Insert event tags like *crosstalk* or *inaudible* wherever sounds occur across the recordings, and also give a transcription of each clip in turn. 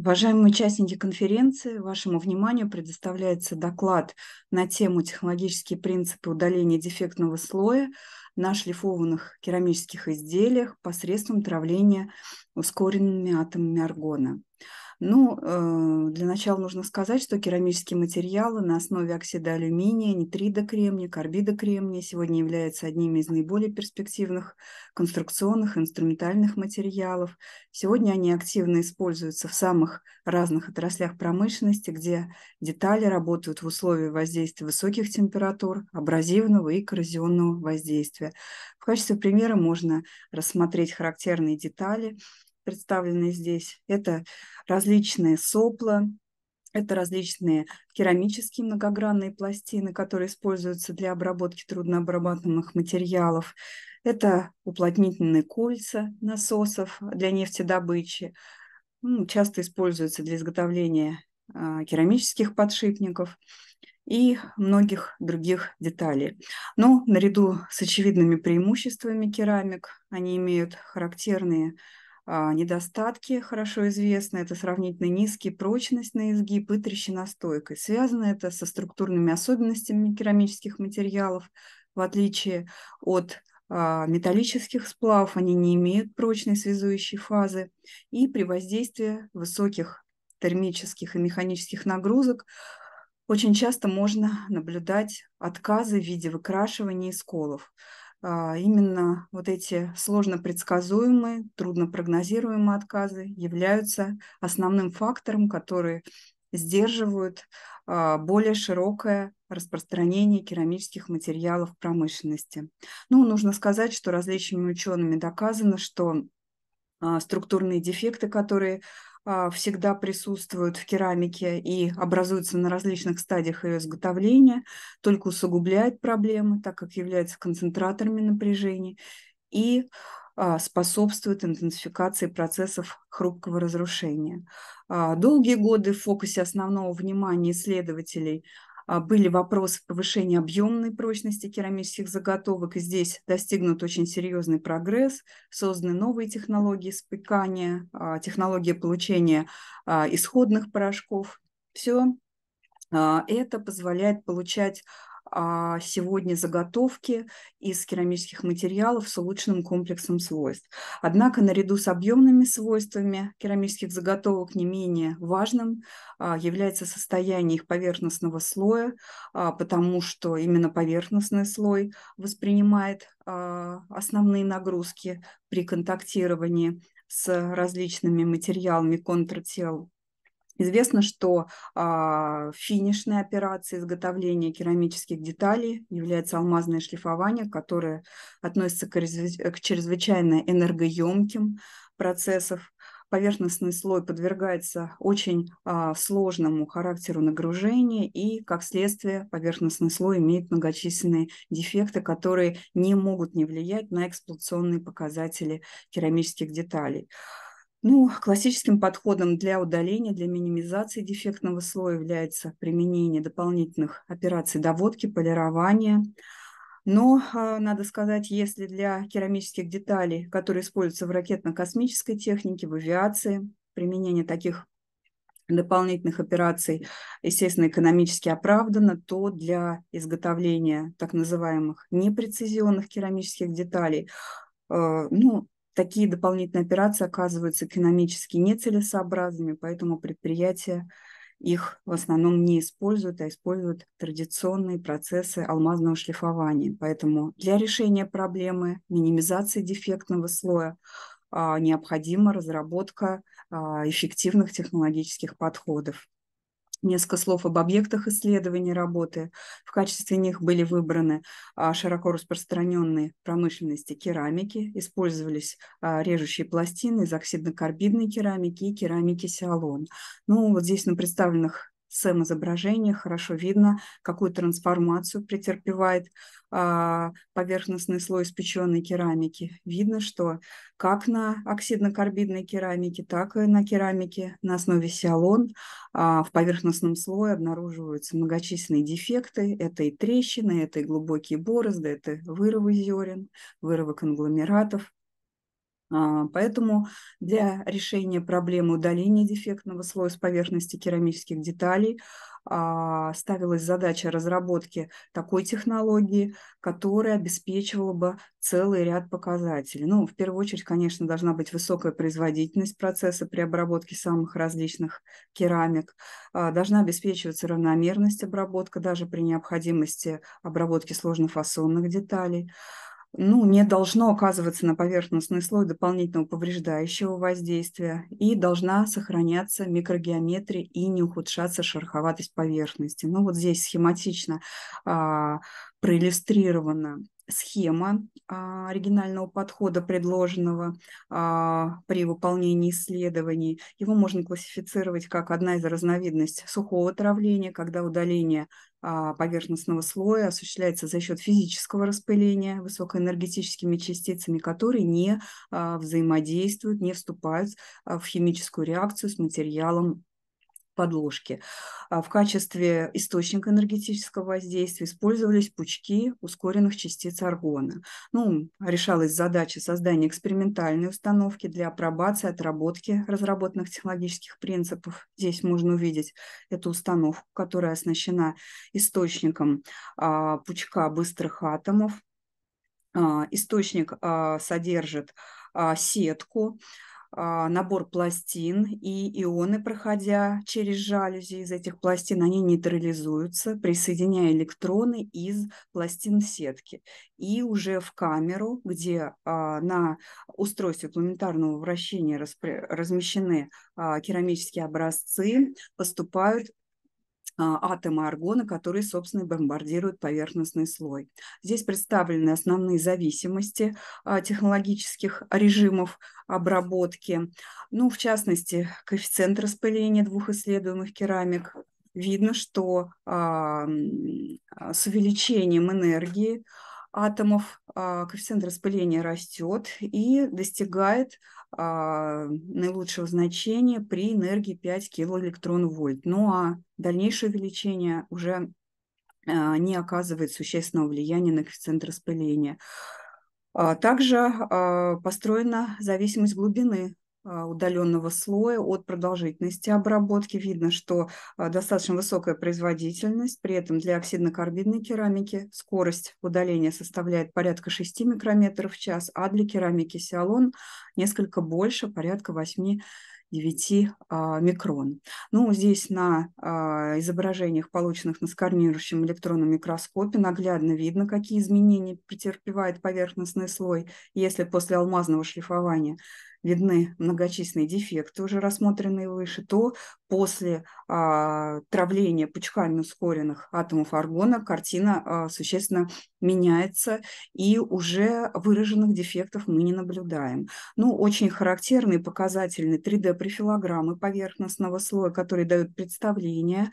Уважаемые участники конференции, вашему вниманию предоставляется доклад на тему «Технологические принципы удаления дефектного слоя на шлифованных керамических изделиях посредством травления ускоренными атомами аргона». Ну, э, для начала нужно сказать, что керамические материалы на основе оксида алюминия, нитрида кремния, карбида кремния сегодня являются одними из наиболее перспективных конструкционных и инструментальных материалов. Сегодня они активно используются в самых разных отраслях промышленности, где детали работают в условиях воздействия высоких температур, абразивного и коррозионного воздействия. В качестве примера можно рассмотреть характерные детали – представлены здесь. Это различные сопла, это различные керамические многогранные пластины, которые используются для обработки труднообрабатываемых материалов. Это уплотнительные кольца насосов для нефтедобычи. Ну, часто используются для изготовления а, керамических подшипников и многих других деталей. Но наряду с очевидными преимуществами керамик, они имеют характерные а, недостатки хорошо известны. Это сравнительно низкий прочность на изгиб и трещиностойкость. Связано это со структурными особенностями керамических материалов. В отличие от а, металлических сплавов, они не имеют прочной связующей фазы. И при воздействии высоких термических и механических нагрузок очень часто можно наблюдать отказы в виде выкрашивания и сколов. А, именно вот эти сложно предсказуемые, трудно прогнозируемые отказы являются основным фактором, который сдерживают а, более широкое распространение керамических материалов в промышленности. Ну, нужно сказать, что различными учеными доказано, что а, структурные дефекты, которые а, всегда присутствуют в керамике и образуются на различных стадиях ее изготовления, только усугубляет проблемы, так как являются концентраторами напряжений и а, способствует интенсификации процессов хрупкого разрушения. А, долгие годы в фокусе основного внимания исследователей а, были вопросы повышения объемной прочности керамических заготовок, и здесь достигнут очень серьезный прогресс, созданы новые технологии спекания, а, технология получения а, исходных порошков. Все это позволяет получать а, сегодня заготовки из керамических материалов с улучшенным комплексом свойств. Однако наряду с объемными свойствами керамических заготовок не менее важным а, является состояние их поверхностного слоя, а, потому что именно поверхностный слой воспринимает основные нагрузки при контактировании с различными материалами контртел Известно, что а, финишной операцией изготовления керамических деталей является алмазное шлифование, которое относится к, к чрезвычайно энергоемким процессам. Поверхностный слой подвергается очень а, сложному характеру нагружения, и, как следствие, поверхностный слой имеет многочисленные дефекты, которые не могут не влиять на эксплуатационные показатели керамических деталей. Ну, классическим подходом для удаления, для минимизации дефектного слоя является применение дополнительных операций доводки, полирования. Но, а, надо сказать, если для керамических деталей, которые используются в ракетно-космической технике, в авиации, применение таких дополнительных операций, естественно, экономически оправдано, то для изготовления так называемых непрецизионных керамических деталей э, ну, Такие дополнительные операции оказываются экономически нецелесообразными, поэтому предприятия их в основном не используют, а используют традиционные процессы алмазного шлифования. Поэтому для решения проблемы минимизации дефектного слоя а, необходима разработка а, эффективных технологических подходов несколько слов об объектах исследования работы. В качестве них были выбраны а, широко распространенные промышленности керамики, использовались а, режущие пластины из оксидно-карбидной керамики и керамики Сиалон. Ну, вот здесь на представленных сам изображение, хорошо видно, какую трансформацию претерпевает а, поверхностный слой испеченной керамики. Видно, что как на оксидно-карбидной керамике, так и на керамике на основе сиалон а, в поверхностном слое обнаруживаются многочисленные дефекты. Это и трещины, это и глубокие борозды, это вырывы зерен, вырывы конгломератов. А, поэтому для решения проблемы удаления дефектного слоя с поверхности керамических деталей а, ставилась задача разработки такой технологии, которая обеспечивала бы целый ряд показателей. Ну, в первую очередь, конечно, должна быть высокая производительность процесса при обработке самых различных керамик, а, должна обеспечиваться равномерность обработка даже при необходимости обработки сложнофасонных деталей, ну, не должно оказываться на поверхностный слой дополнительного повреждающего воздействия и должна сохраняться микрогеометрия и не ухудшаться шероховатость поверхности. Ну вот здесь схематично а, проиллюстрировано схема а, оригинального подхода, предложенного а, при выполнении исследований. Его можно классифицировать как одна из разновидностей сухого травления, когда удаление а, поверхностного слоя осуществляется за счет физического распыления высокоэнергетическими частицами, которые не взаимодействуют, не вступают в химическую реакцию с материалом подложки. А в качестве источника энергетического воздействия использовались пучки ускоренных частиц аргона. Ну, решалась задача создания экспериментальной установки для апробации, отработки разработанных технологических принципов. Здесь можно увидеть эту установку, которая оснащена источником а, пучка быстрых атомов. А, источник содержит сетку, а, набор пластин, и ионы, проходя через жалюзи из этих пластин, они нейтрализуются, присоединяя электроны из пластин сетки. И уже в камеру, где а, на устройстве планетарного вращения размещены а, керамические образцы, поступают а, атомы аргона, которые, собственно, бомбардируют поверхностный слой. Здесь представлены основные зависимости а, технологических режимов обработки. Ну, в частности, коэффициент распыления двух исследуемых керамик видно, что а, с увеличением энергии атомов, а, коэффициент распыления растет и достигает а, наилучшего значения при энергии 5 килоэлектрон-вольт. Ну а дальнейшее увеличение уже а, не оказывает существенного влияния на коэффициент распыления. Также построена зависимость глубины а, удаленного слоя от продолжительности обработки. Видно, что а, достаточно высокая производительность, при этом для оксидно-карбидной керамики скорость удаления составляет порядка 6 микрометров в час, а для керамики сиалон несколько больше, порядка 8 9 а, микрон. Ну, здесь на изображениях, полученных на сканирующем электронном микроскопе, наглядно видно, какие изменения претерпевает поверхностный слой, если после алмазного шлифования видны многочисленные дефекты, уже рассмотренные выше, то после а, травления пучками ускоренных атомов аргона картина а, существенно меняется, и уже выраженных дефектов мы не наблюдаем. Ну, очень характерные показательные 3D-префилограммы поверхностного слоя, которые дают представление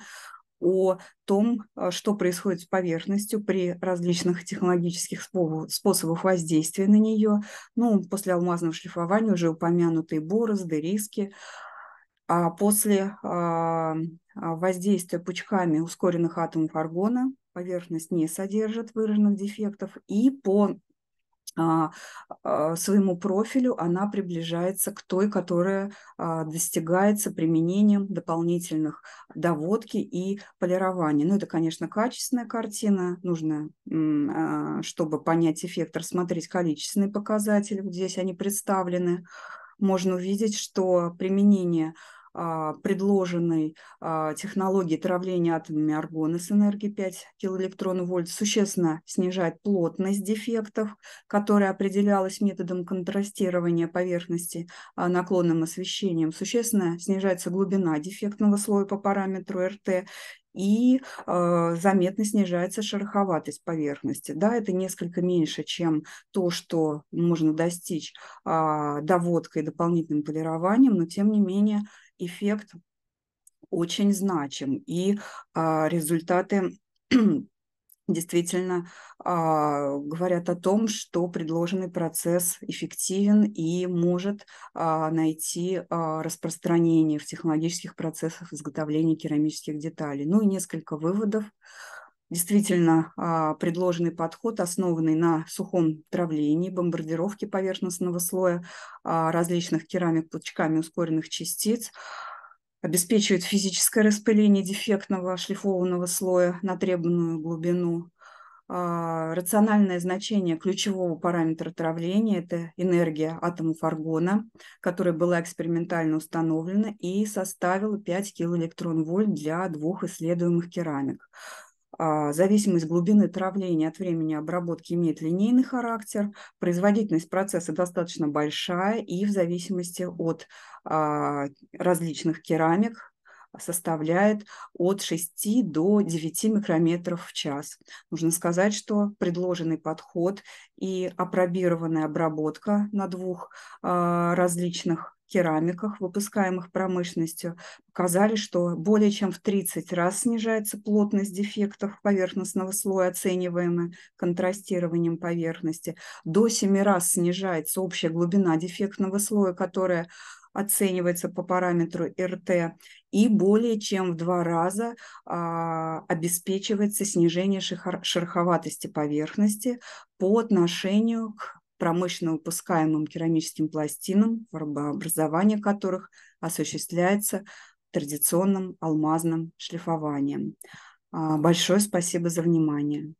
о том, а, что происходит с поверхностью при различных технологических способах воздействия на нее. Ну, после алмазного шлифования уже упомянутые борозды, риски. А после а, а, воздействия пучками ускоренных атомов аргона поверхность не содержит выраженных дефектов. И по а, а, своему профилю она приближается к той, которая а, достигается применением дополнительных доводки и полирования. Ну, это, конечно, качественная картина. Нужно, чтобы понять эффект, рассмотреть количественные показатели. Вот здесь они представлены. Можно увидеть, что применение а, предложенной а, технологии травления атомами аргона с энергией 5 килоэлектрон вольт существенно снижает плотность дефектов, которая определялась методом контрастирования поверхности а, наклонным освещением. Существенно снижается глубина дефектного слоя по параметру РТ и э, заметно снижается шероховатость поверхности. Да, это несколько меньше, чем то, что можно достичь э, доводкой, дополнительным полированием, но тем не менее эффект очень значим, и а, результаты *clears throat* действительно а, говорят о том, что предложенный процесс эффективен и может а, найти а, распространение в технологических процессах изготовления керамических деталей. Ну и несколько выводов Действительно, а, предложенный подход, основанный на сухом травлении, бомбардировке поверхностного слоя а, различных керамик пучками ускоренных частиц, обеспечивает физическое распыление дефектного шлифованного слоя на требованную глубину. А, рациональное значение ключевого параметра травления – это энергия атомов аргона, которая была экспериментально установлена и составила 5 килоэлектрон-вольт для двух исследуемых керамик. А, зависимость глубины травления от времени обработки имеет линейный характер, производительность процесса достаточно большая и в зависимости от а, различных керамик составляет от 6 до 9 микрометров в час. Нужно сказать, что предложенный подход и апробированная обработка на двух а, различных керамиках, выпускаемых промышленностью, показали, что более чем в 30 раз снижается плотность дефектов поверхностного слоя, оцениваемая контрастированием поверхности. До 7 раз снижается общая глубина дефектного слоя, которая оценивается по параметру РТ, и более чем в два раза а, обеспечивается снижение шероховатости поверхности по отношению к промышленно выпускаемым керамическим пластинам, фарбообразование которых осуществляется традиционным алмазным шлифованием. А, большое спасибо за внимание.